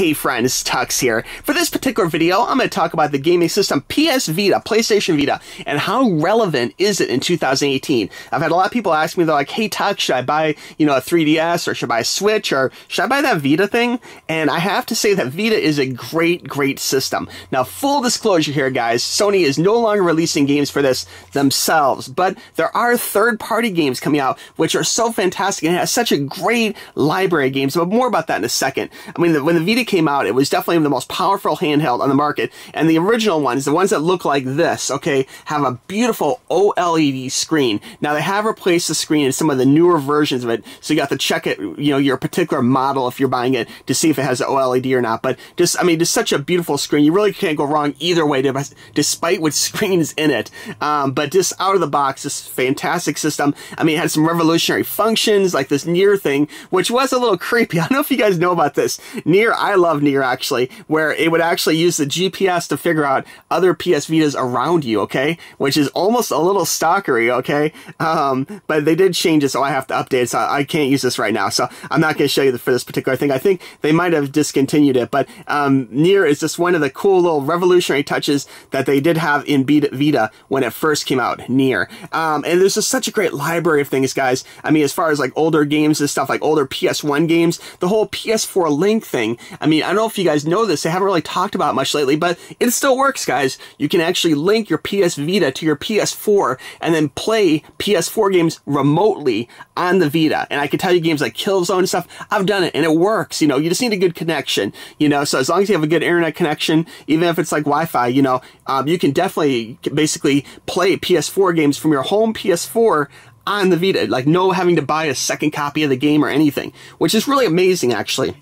Hey friends, Tux here. For this particular video, I'm going to talk about the gaming system PS Vita, PlayStation Vita, and how relevant is it in 2018. I've had a lot of people ask me, they're like, hey Tux, should I buy, you know, a 3DS or should I buy a Switch or should I buy that Vita thing? And I have to say that Vita is a great, great system. Now, full disclosure here, guys, Sony is no longer releasing games for this themselves, but there are third-party games coming out which are so fantastic and has such a great library of games, but more about that in a second. I mean, when the Vita came out, it was definitely the most powerful handheld on the market. And the original ones, the ones that look like this, okay, have a beautiful OLED screen. Now they have replaced the screen in some of the newer versions of it, so you got to check it, you know, your particular model if you're buying it to see if it has OLED or not. But just, I mean, just such a beautiful screen. You really can't go wrong either way, despite what screens in it. Um, but just out of the box, this fantastic system. I mean, it had some revolutionary functions like this near thing, which was a little creepy. I don't know if you guys know about this. Near, I love near actually, where it would actually use the GPS to figure out other PS Vitas around you, okay? Which is almost a little stalkery, okay? Um, but they did change it, so I have to update so I can't use this right now. So I'm not going to show you the, for this particular thing. I think they might have discontinued it, but um, near is just one of the cool little revolutionary touches that they did have in Vita when it first came out, near. Um, and there's just such a great library of things, guys. I mean, as far as like older games and stuff, like older PS1 games, the whole PS4 Link thing, I mean, I don't know if you guys know this, I haven't really talked about much lately, but it still works, guys. You can actually link your PS Vita to your PS4 and then play PS4 games remotely on the Vita. And I can tell you games like Killzone and stuff, I've done it and it works. You know, you just need a good connection, you know, so as long as you have a good internet connection, even if it's like Wi-Fi, you know, um, you can definitely basically play PS4 games from your home PS4 on the Vita, like no having to buy a second copy of the game or anything, which is really amazing actually.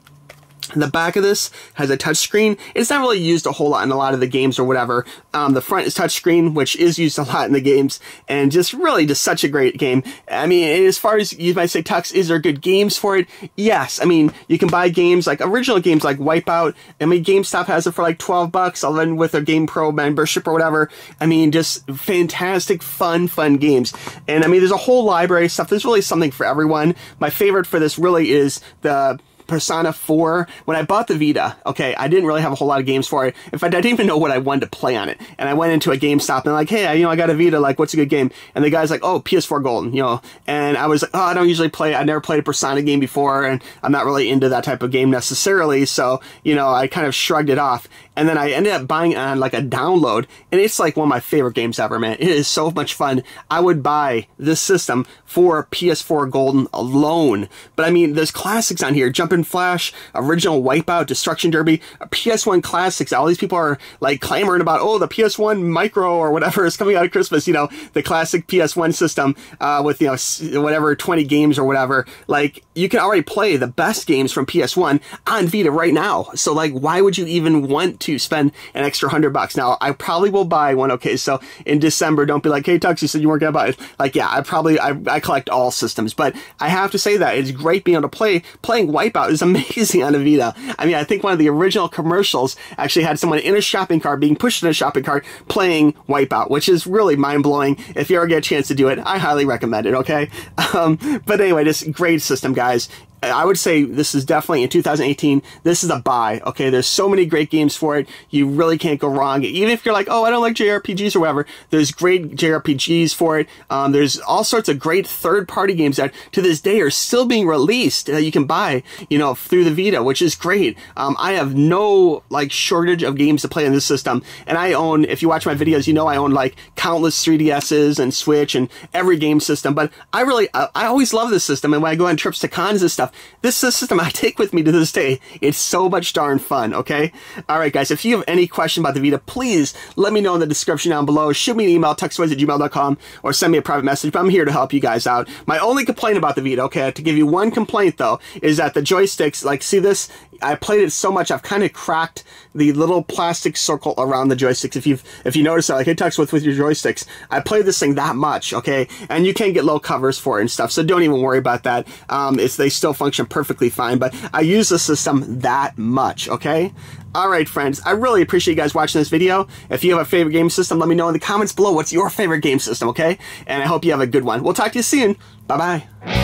The back of this has a touchscreen. It's not really used a whole lot in a lot of the games or whatever. Um, the front is touchscreen, which is used a lot in the games, and just really just such a great game. I mean, as far as you might say, Tux, is there good games for it? Yes. I mean, you can buy games like original games like Wipeout. I mean, GameStop has it for like 12 bucks, then with a Game Pro membership or whatever. I mean, just fantastic, fun, fun games. And I mean, there's a whole library of stuff. There's really something for everyone. My favorite for this really is the Persona 4. When I bought the Vita, okay, I didn't really have a whole lot of games for it. In fact, I didn't even know what I wanted to play on it. And I went into a GameStop and like, hey, I, you know, I got a Vita. Like, what's a good game? And the guy's like, oh, PS4 Golden, you know. And I was like, oh, I don't usually play. I never played a Persona game before, and I'm not really into that type of game necessarily. So, you know, I kind of shrugged it off. And then I ended up buying on like a download, and it's like one of my favorite games ever, man. It is so much fun. I would buy this system for PS4 Golden alone. But I mean, there's classics on here. Jumping Urban Flash, original Wipeout, Destruction Derby, PS1 classics. All these people are like clamoring about, oh, the PS1 Micro or whatever is coming out at Christmas. You know, the classic PS1 system uh, with you know whatever 20 games or whatever. Like you can already play the best games from PS1 on Vita right now. So like, why would you even want to spend an extra hundred bucks? Now I probably will buy one. Okay, so in December, don't be like, hey Tux, you said you weren't gonna buy it. Like, yeah, I probably I, I collect all systems, but I have to say that it's great being able to play playing Wipeout it was amazing on Avita. Vita. I mean, I think one of the original commercials actually had someone in a shopping cart being pushed in a shopping cart playing Wipeout, which is really mind blowing. If you ever get a chance to do it, I highly recommend it, okay? Um, but anyway, this great system, guys. I would say this is definitely in 2018. This is a buy. Okay, there's so many great games for it. You really can't go wrong. Even if you're like, oh, I don't like JRPGs or whatever, there's great JRPGs for it. Um, there's all sorts of great third-party games that to this day are still being released that you can buy, you know, through the Vita, which is great. Um, I have no like shortage of games to play on this system, and I own. If you watch my videos, you know I own like countless 3DSs and Switch and every game system. But I really, I, I always love this system, and when I go on trips to cons and stuff stuff. This is a system I take with me to this day. It's so much darn fun, okay? All right, guys, if you have any question about the Vita, please let me know in the description down below. Shoot me an email, textways at gmail.com, or send me a private message. But I'm here to help you guys out. My only complaint about the Vita, okay, to give you one complaint, though, is that the joysticks, like, see this? I played it so much, I've kind of cracked the little plastic circle around the joysticks. If you've, if you notice that, like, it talks with, with your joysticks. I played this thing that much, okay? And you can get low covers for it and stuff, so don't even worry about that. Um, it's, they still function perfectly fine, but I use the system that much, okay? Alright friends, I really appreciate you guys watching this video. If you have a favorite game system, let me know in the comments below what's your favorite game system, okay? And I hope you have a good one. We'll talk to you soon. Bye-bye.